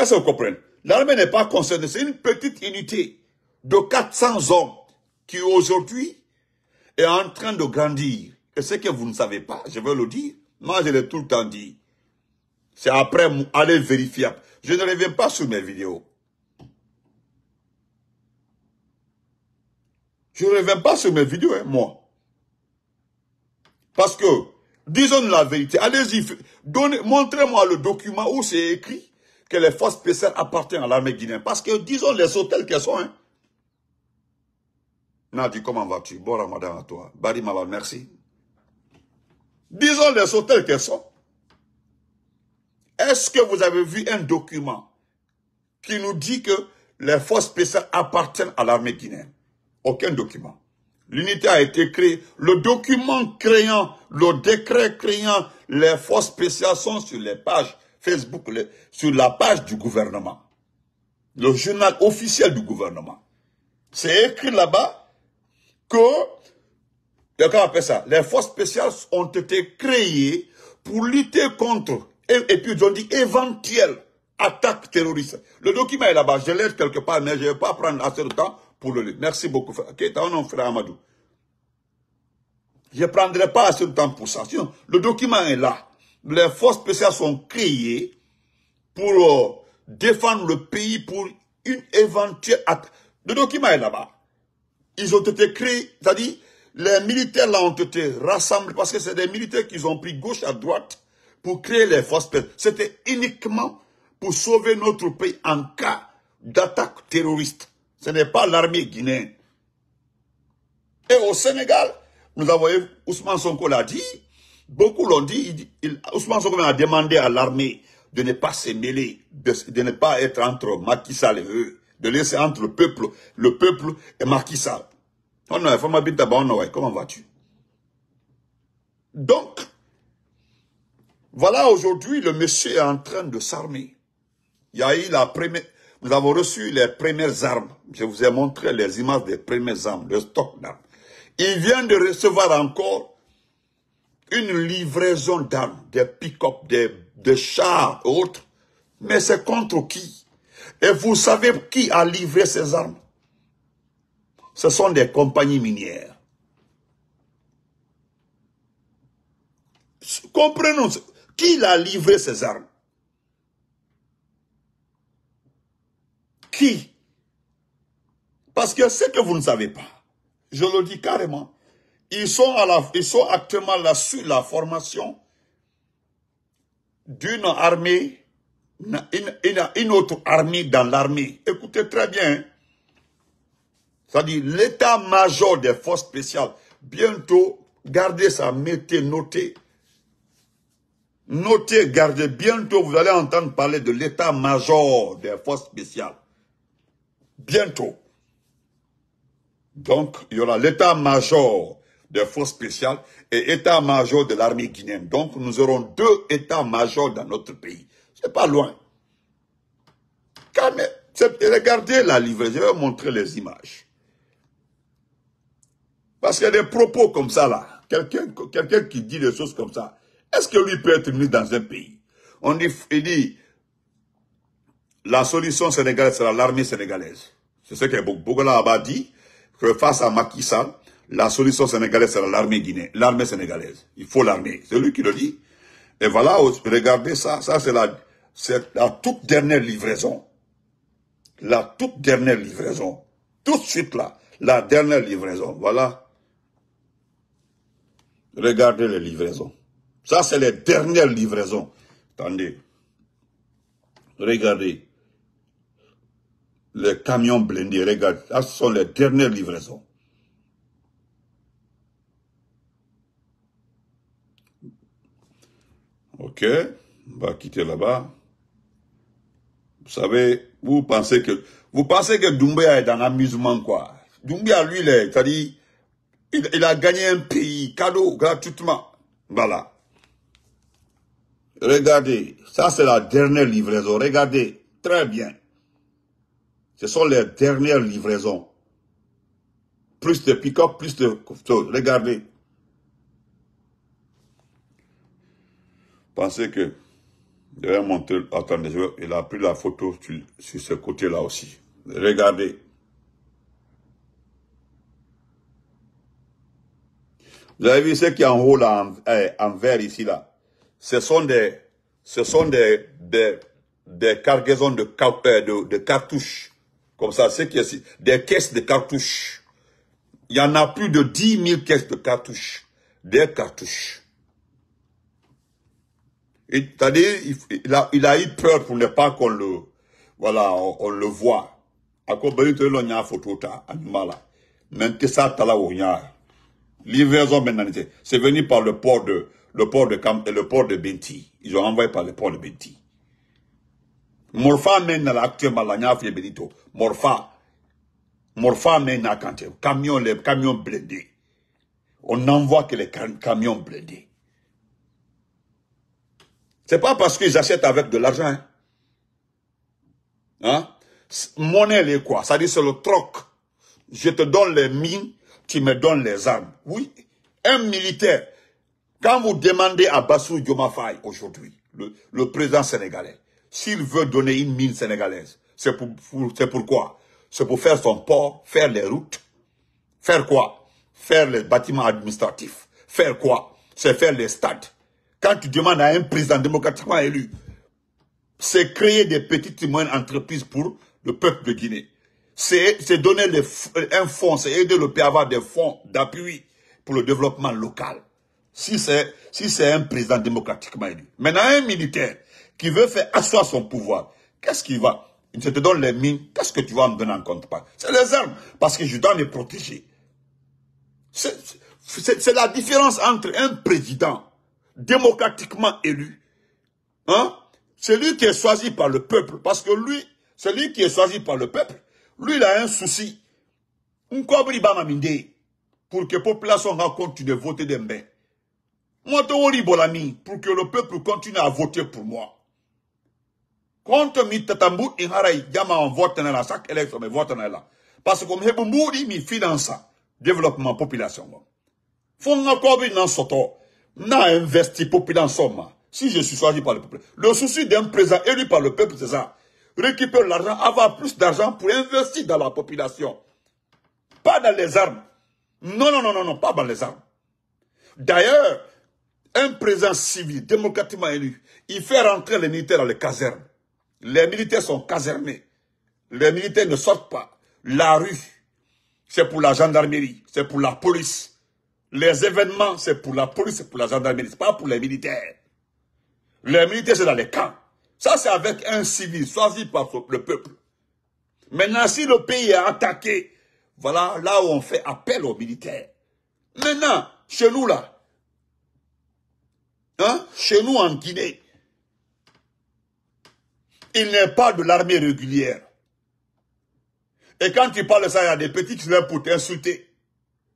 Est-ce que vous comprenez L'armée n'est pas concernée, c'est une petite unité de 400 hommes qui aujourd'hui est en train de grandir. Et ce que vous ne savez pas, je veux le dire, moi je l'ai tout le temps dit. C'est après, allez vérifier. Je ne reviens pas sur mes vidéos. Je ne reviens pas sur mes vidéos, hein, moi. Parce que, disons la vérité, allez-y, montrez-moi le document où c'est écrit que les forces spéciales appartiennent à l'armée guinéenne. Parce que disons les hôtels qu'elles sont. Hein. Nadi, comment vas-tu Bon ramadan à toi. Bari Mala, merci. Disons les hôtels qu'elles sont. Est-ce que vous avez vu un document qui nous dit que les forces spéciales appartiennent à l'armée guinéenne Aucun document. L'unité a été créée. Le document créant, le décret créant les forces spéciales sont sur les pages Facebook, sur la page du gouvernement. Le journal officiel du gouvernement. C'est écrit là-bas que, les forces spéciales ont été créées pour lutter contre, et, puis ils ont dit éventuelle attaque terroriste. Le document est là-bas, je l'ai quelque part, mais je ne vais pas prendre assez de temps pour le lire. Merci beaucoup, frère. Je ne prendrai pas assez de temps pour ça. le document est là les forces spéciales sont créées pour euh, défendre le pays pour une éventuelle attaque. De est là-bas. Ils ont été créés, c'est-à-dire, les militaires là ont été rassemblés parce que c'est des militaires qu'ils ont pris gauche à droite pour créer les forces spéciales. C'était uniquement pour sauver notre pays en cas d'attaque terroriste. Ce n'est pas l'armée guinéenne. Et au Sénégal, nous avons, Ousmane Sonko l'a dit, beaucoup l'ont dit, Ousmane Sonko a demandé à l'armée de ne pas se mêler, de, ne pas être entre Macky et eux, de laisser entre le peuple, le peuple et Macky comment vas-tu Donc, voilà aujourd'hui, le monsieur est en train de s'armer. Il y a eu la première... Nous avons reçu les premières armes. Je vous ai montré les images des premières armes, le stock d'armes. Il vient de recevoir encore une livraison d'armes, des pick-up, des, des chars, autres. Mais c'est contre qui Et vous savez qui a livré ces armes Ce sont des compagnies minières. Comprenons, qui a livré ces armes Qui Parce que ce que vous ne savez pas, je le dis carrément, ils sont, à la, ils sont actuellement là sur la formation d'une armée, une, autre armée dans l'armée. Écoutez très bien. ça hein. dit l'état-major des forces spéciales. Bientôt, gardez ça, mettez, notez. Notez, gardez. Bientôt, vous allez entendre parler de l'état-major des forces spéciales. Bientôt. Donc, il y aura l'état-major de force spéciales et état-major de l'armée guinéenne. Donc, nous aurons deux états-majors dans notre pays. C'est pas loin. regardez la livraison, je vais vous montrer les images. Parce qu'il y a des propos comme ça là, quelqu'un quelqu'un qui dit des choses comme ça, est-ce que lui peut être mis dans un pays On dit, il dit, la solution sénégalaise sera l'armée sénégalaise. C'est ce que Bougola a dit, que face à Macky Sall, la solution sénégalaise c'est l'armée guinéenne, l'armée sénégalaise. Il faut l'armée. C'est lui qui le dit. Et voilà, oh, regardez ça. Ça, c'est la, toute dernière livraison. La toute dernière livraison. Tout de suite là. La dernière livraison. Voilà. Regardez les livraisons. Ça, c'est les dernières livraisons. Attendez. Regardez. Les camions blindés, regardez. Ça, ce sont les dernières livraisons. Ok, on va quitter là-bas. Vous savez, vous pensez que, vous pensez que Doumbia est dans amusement, quoi. Doumbia, lui, il, a gagné un pays, cadeau, gratuitement. Voilà. Regardez, ça c'est la dernière livraison. Regardez, très bien. Ce sont les dernières livraisons. Plus de pick-up, plus de... Regardez. Pensez que devait montrer, attendez, il a pris la photo sur, ce côté-là aussi. Regardez. Vous avez vu ce qui est en haut là, en, eh, vert ici là. Ce sont des, ce sont des, des, cargaisons euh, de, de, cartouches. Comme ça, ce qui des caisses de cartouches. Il y en a plus de 10 000 caisses de cartouches. Des cartouches. Et, il, il, a, il a eu peur pour ne pas qu'on le, voilà, on, le voit. À quoi ben, y a une photo, ta, animal, Mais que ça, t'as là, ou rien. Livraison maintenant, c'est venu par le port de, le port de Cam, et le port de Benti. Ils ont envoyé par le port de Benti. Morfa mène la il la nya fille Benito. Morfa. Morfa mène à Camion, les camions blindés. On n'envoie que les camions blindés. C'est pas parce qu'ils achètent avec de l'argent. Hein. hein? Monnaie, les quoi Ça dit, c'est le troc. Je te donne les mines, tu me donnes les armes. Oui, un militaire. Quand vous demandez à Bassou Diomafaye aujourd'hui, le, président sénégalais, s'il veut donner une mine sénégalaise, c'est pour, pour c'est pourquoi C'est pour faire son port, faire les routes. Faire quoi Faire les bâtiments administratifs. Faire quoi C'est faire les stades quand tu demandes à un président démocratiquement élu, c'est créer des petites et moyennes entreprises pour le peuple de Guinée. C'est donner un fonds, c'est aider le pays à avoir des fonds d'appui pour le développement local. Si c'est si un président démocratiquement élu. Maintenant, un militaire qui veut faire asseoir son pouvoir, qu'est-ce qu'il va Il te donne les mines, qu'est-ce que tu vas me donner en compte pas C'est les armes, parce que je dois les protéger. C'est la différence entre un président démocratiquement élu, hein, celui qui est choisi par le peuple, parce que lui, celui qui est choisi par le peuple, lui, il a un souci. Pour que la population continue de voter pour Moi, pour que le peuple continue à voter pour moi. Quand mi tatambu inharai jama en vote dans la chaque élection me vote pour la parce que me mouri mi finance développement population. Fonga na bi nan soto n'a investi populaire Si je suis choisi par le peuple. Le souci d'un président élu par le peuple, c'est ça. Récupérer l'argent, avoir plus d'argent pour investir dans la population. Pas dans les armes. Non, non, non, non, non, pas dans les armes. D'ailleurs, un président civil, démocratiquement élu, il fait rentrer les militaires dans les casernes. Les militaires sont casernés. Les militaires ne sortent pas. La rue, c'est pour la gendarmerie, c'est pour la police. Les événements, c'est pour la police, c'est pour la gendarmerie, c'est pas pour les militaires. Les militaires, c'est dans les camps. Ça, c'est avec un civil choisi par le peuple. Maintenant, si le pays est attaqué, voilà là où on fait appel aux militaires. Maintenant, chez nous, là, hein, chez nous en Guinée, il n'est pas de l'armée régulière. Et quand tu parles de ça, il y a des petits qui pour t'insulter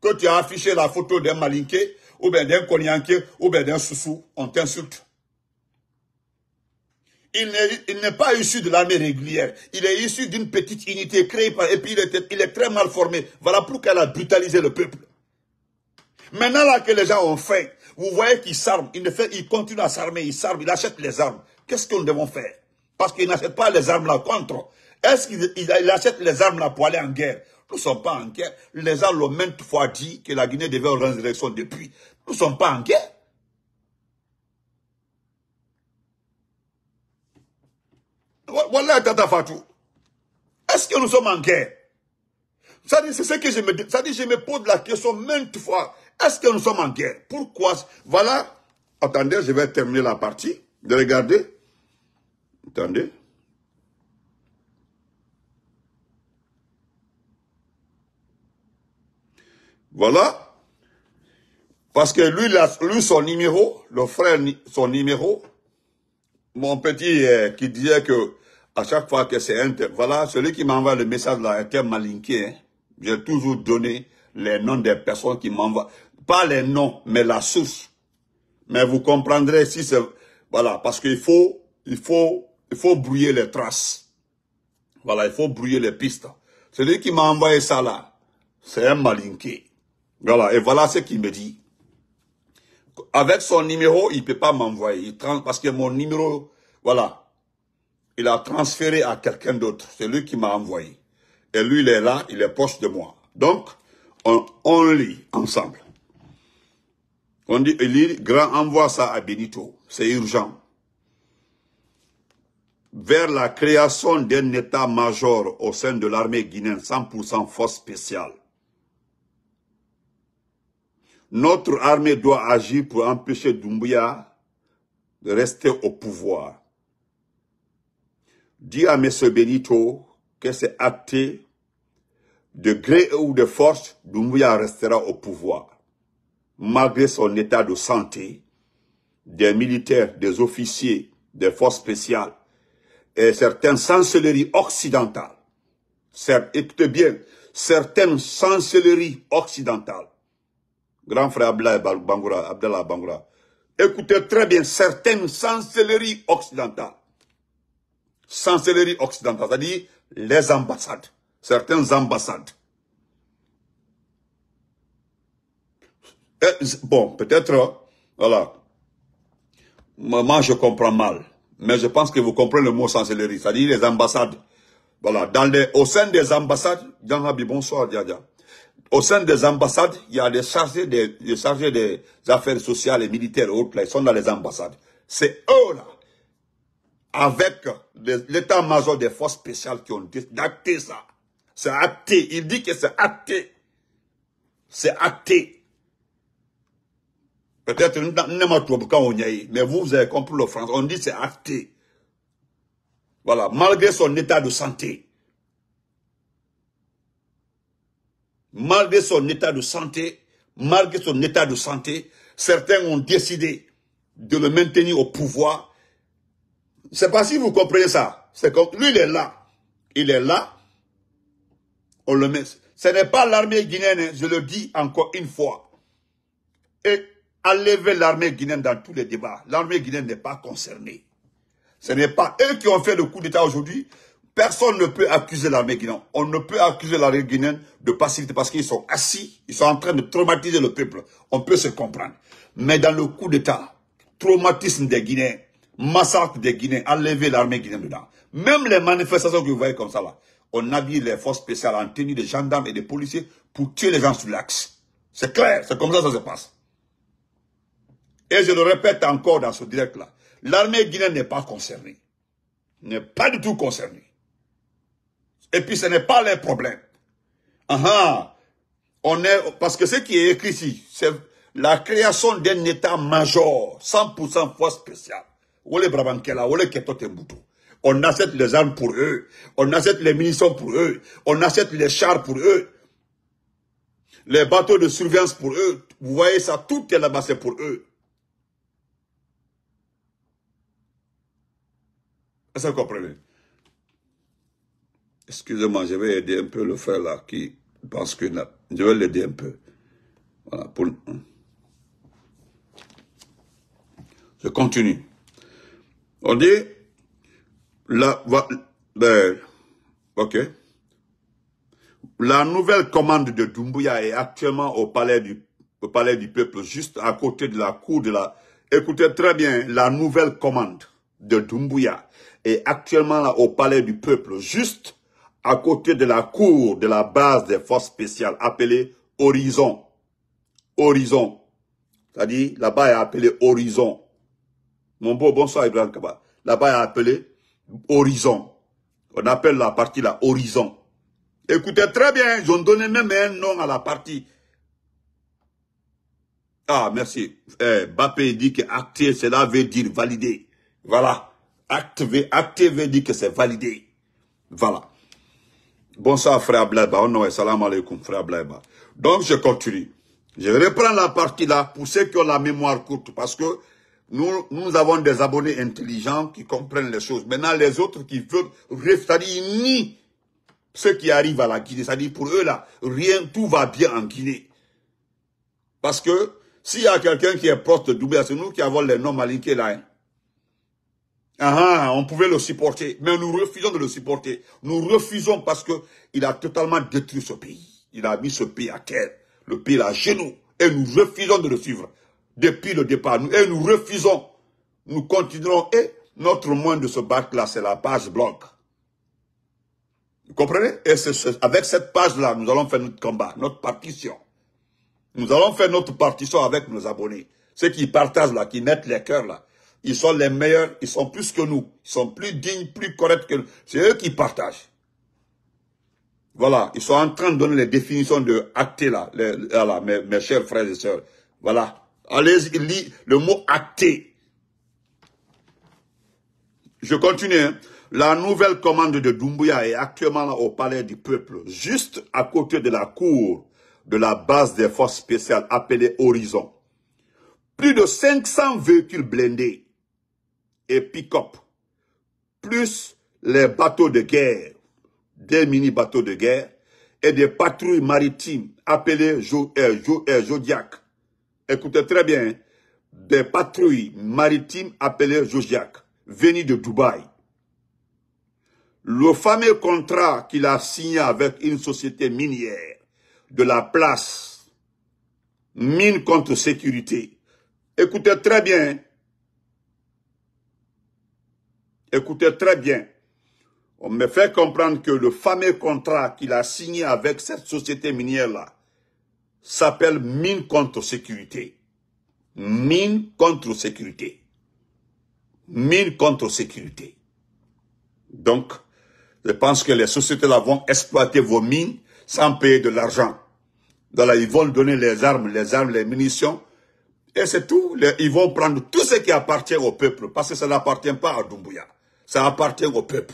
que tu as affiché la photo d'un malinke ou bien d'un konyanké, ou bien d'un soussou, on t'insulte. Il n'est pas issu de l'armée régulière. Il est issu d'une petite unité créée par... Et puis il est, très mal formé. Voilà pourquoi elle a brutalisé le peuple. Maintenant là que les gens ont faim, vous voyez qu'ils s'arment. Ils, ils continuent à s'armer, ils s'arment, ils achètent les armes. Qu'est-ce que nous devons faire Parce qu'ils n'achètent pas les armes là contre. Est-ce qu'ils achètent les armes là pour aller en guerre nous ne sommes pas en guerre. Les gens l'ont maintes fois dit que la Guinée devait une l'élection depuis. Nous ne sommes pas en guerre. Voilà, Tata Fatou. Est-ce que nous sommes en guerre Ça dit, c'est ce que je me dis. Ça dit, je me pose la question maintes fois. Est-ce que nous sommes en guerre Pourquoi Voilà. Attendez, je vais terminer la partie. De regarder. Attendez. Voilà. Parce que lui, a lui, son numéro, le frère, son numéro, mon petit euh, qui disait que à chaque fois que c'est un voilà, celui qui m'envoie le message là était malinqué. Hein. J'ai toujours donné les noms des personnes qui m'envoient. Pas les noms, mais la source. Mais vous comprendrez si c'est... Voilà, parce qu'il faut, il faut, il faut brouiller les traces. Voilà, il faut brouiller les pistes. Celui qui m'a envoyé ça là, c'est un malinqué. Voilà, et voilà ce qu'il me dit. Avec son numéro, il ne peut pas m'envoyer. Parce que mon numéro, voilà, il a transféré à quelqu'un d'autre. C'est lui qui m'a envoyé. Et lui, il est là, il est proche de moi. Donc, on, on lit ensemble. On dit, il grand envoie ça à Benito. C'est urgent. Vers la création d'un état-major au sein de l'armée guinéenne 100% force spéciale notre armée doit agir pour empêcher Doumbouya de rester au pouvoir. Dis à M. Benito que c'est acté, de gré ou de force, Doumbouya restera au pouvoir. Malgré son état de santé, des militaires, des officiers, des forces spéciales et certaines chancelleries occidentales, écoutez bien, certaines chancelleries occidentales grand frère Abdallah Bangura Abdallah écoutez très bien certaines chancelleries occidentales. Chancelleries occidentales, c'est-à-dire les ambassades, certaines ambassades. Eh, bon, peut-être, euh, voilà, moi je comprends mal, mais je pense que vous comprenez le mot chancellerie, c'est-à-dire les ambassades. Voilà, dans au sein des ambassades, bonsoir, Diadia. Au sein des ambassades, il y a des chargés, des, des affaires sociales et militaires et autres, là, ils sont dans les ambassades. C'est eux, là, avec l'état-major des forces spéciales qui ont dit, acté ça. C'est acté. Il dit que c'est acté. C'est acté. Peut-être nous quand on y est, mais vous, vous avez compris le français. On dit c'est acté. Voilà, malgré son état de santé. malgré son état de santé, malgré son état de santé, certains ont décidé de le maintenir au pouvoir. C'est pas si vous comprenez ça. C'est comme, lui, il est là. Il est là. On le met. Ce n'est pas l'armée guinéenne, hein. je le dis encore une fois. Et enlever l'armée guinéenne dans tous les débats. L'armée guinéenne n'est pas concernée. Ce n'est pas eux qui ont fait le coup d'État aujourd'hui, Personne ne peut accuser l'armée guinéenne. On ne peut accuser l'armée guinéenne de passivité parce qu'ils sont assis, ils sont en train de traumatiser le peuple. On peut se comprendre. Mais dans le coup d'État, traumatisme des Guinéens, massacre des Guinéens, enlever l'armée guinéenne dedans. Même les manifestations que vous voyez comme ça là, on habille les forces spéciales en tenue de gendarmes et de policiers pour tuer les gens sur l'axe. C'est clair, c'est comme ça que ça se passe. Et je le répète encore dans ce direct là, l'armée guinéenne n'est pas concernée. N'est pas du tout concernée. Et puis ce n'est pas leur problème. On est, parce que ce qui est écrit ici, c'est la création d'un état-major, 100% force spéciale. On achète les armes pour eux. On achète les munitions pour eux. On achète les chars pour eux. Les bateaux de surveillance pour eux. Vous voyez ça, tout est là-bas, c'est pour eux. Est-ce que vous comprenez Excusez-moi, je vais aider un peu le frère là qui pense que je vais l'aider un peu. Voilà, pour... Je continue. On dit, la, ben, ok. La nouvelle commande de Dumbuya est actuellement au palais du, palais du peuple, juste à côté de la cour de la, écoutez très bien, la nouvelle commande de Dumbuya est actuellement là au palais du peuple, juste à côté de la cour de la base des forces spéciales appelée Horizon. Horizon. C'est-à-dire, là-bas est appelé Horizon. Mon beau, bonsoir Ibrahim Kaba. Là-bas est appelé Horizon. On appelle la partie la Horizon. Écoutez très bien, j'en donnais même un nom à la partie. Ah, merci. Eh, dit que acter, cela veut dire valider. Voilà. Activer, acter veut dire que c'est validé. Voilà. Bonsoir, frère Blaiba. Oh non, salam frère Blaiba. Donc, je continue. Je reprends la partie là pour ceux qui ont la mémoire courte parce que nous, nous avons des abonnés intelligents qui comprennent les choses. Maintenant, les autres qui veulent, c'est-à-dire, ni ce qui arrive à la Guinée, c'est-à-dire pour eux là, rien, tout va bien en Guinée. Parce que s'il y a quelqu'un qui est proche de Doumbouya, c'est nous qui avons les noms malinqués là. Hein. Ah, ah, on pouvait le supporter, mais nous refusons de le supporter. Nous refusons parce que il a totalement détruit ce pays. Il a mis ce pays à terre, le pays à genoux, et nous refusons de le suivre depuis le départ. Nous, et nous refusons, nous continuerons, et notre moyen de se battre là, c'est la page blog. Vous comprenez Et avec cette page-là, nous allons faire notre combat, notre partition. Nous allons faire notre partition avec nos abonnés. Ceux qui partagent là, qui mettent les cœurs là, ils sont les meilleurs, ils sont plus que nous, ils sont plus dignes, plus corrects que nous. C'est eux qui partagent. Voilà, ils sont en train de donner les définitions de acter là, ah, mes, chers frères et sœurs. Voilà, allez, il lit le mot acté. Je continue. Hein. La nouvelle commande de Doumbouya est actuellement au palais du peuple, juste à côté de la cour de la base des forces spéciales appelée Horizon. Plus de 500 véhicules blindés et pick-up, plus les bateaux de guerre, des mini-bateaux de guerre, et des patrouilles maritimes appelées Jodiac. Euh, euh, Écoutez très bien, hein. des patrouilles maritimes appelées Jodiac, venues de Dubaï. Le fameux contrat qu'il a signé avec une société minière de la place, mine contre sécurité. Écoutez très bien, hein. Écoutez très bien. On me fait comprendre que le fameux contrat qu'il a signé avec cette société minière-là s'appelle mine contre sécurité. Mine contre sécurité. Mine contre sécurité. Donc, je pense que les sociétés-là vont exploiter vos mines sans payer de l'argent. Dans ils vont donner les armes, les armes, les munitions. Et c'est tout. Ils vont prendre tout ce qui appartient au peuple parce que ça n'appartient pas à Doumbouya ça appartient au peuple.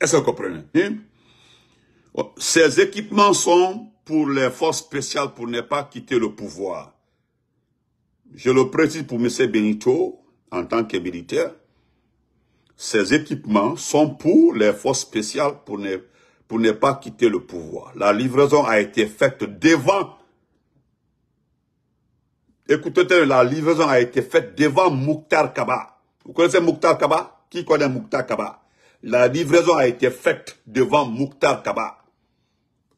Est-ce que vous comprenez hein? oh, Ces équipements sont pour les forces spéciales pour ne pas quitter le pouvoir. Je le précise pour M. Benito, en tant que militaire, ces équipements sont pour les forces spéciales pour ne, pour ne pas quitter le pouvoir. La livraison a été faite devant Écoutez, la livraison a été faite devant Mukhtar Kaba. Vous connaissez Mouktar Kaba Qui connaît Mouktar Kaba La livraison a été faite devant Mouktar Kaba.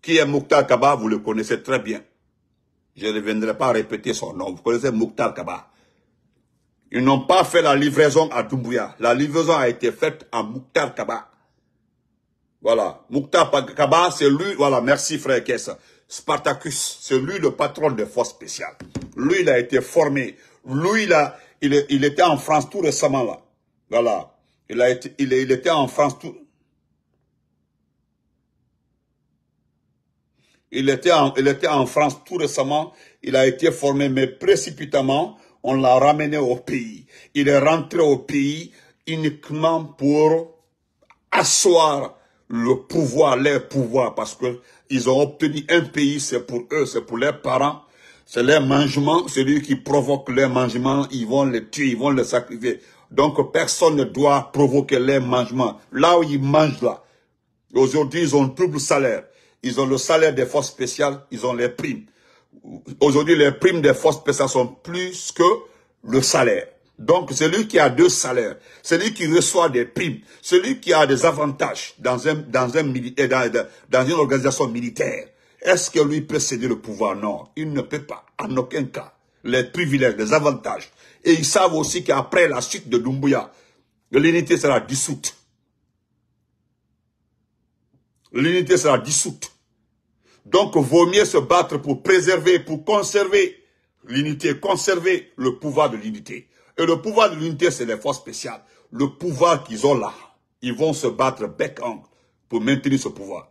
Qui est Mouktar Kaba Vous le connaissez très bien. Je ne reviendrai pas répéter son nom. Vous connaissez Mouktar Kaba. Ils n'ont pas fait la livraison à Doumbouya. La livraison a été faite à Mouktar Kaba. Voilà. Mouktar Kaba, c'est lui. Voilà, merci frère Kessa. Spartacus, c'est lui le patron de force spéciale. Lui, il a été formé. Lui, il a, il, était en France tout récemment là. Voilà. Il, a été, il, était en France tout... Il était, il était en France tout récemment. Il a été formé, mais précipitamment, on l'a ramené au pays. Il est rentré au pays uniquement pour asseoir le pouvoir, leur pouvoir, parce que ils ont obtenu un pays, c'est pour eux, c'est pour leurs parents, c'est les mangement, celui qui provoque les mangement, ils vont les tuer, ils vont les sacrifier. Donc personne ne doit provoquer les mangements. Là où ils mangent là, aujourd'hui ils ont double salaire. Ils ont le salaire des forces spéciales, ils ont les primes. Aujourd'hui les primes des forces spéciales sont plus que le salaire. Donc celui qui a deux salaires, celui qui reçoit des primes, celui qui a des avantages dans, un, dans, un, dans une organisation militaire, est-ce que lui peut céder le pouvoir Non, il ne peut pas, en aucun cas. Les privilèges, les avantages. Et ils savent aussi qu'après la chute de Doumbouya, l'unité sera dissoute. L'unité sera dissoute. Donc, vaut mieux se battre pour préserver, pour conserver l'unité, conserver le pouvoir de l'unité. Et le pouvoir de l'unité, c'est les forces spéciales. Le pouvoir qu'ils ont là, ils vont se battre bec-angle pour maintenir ce pouvoir.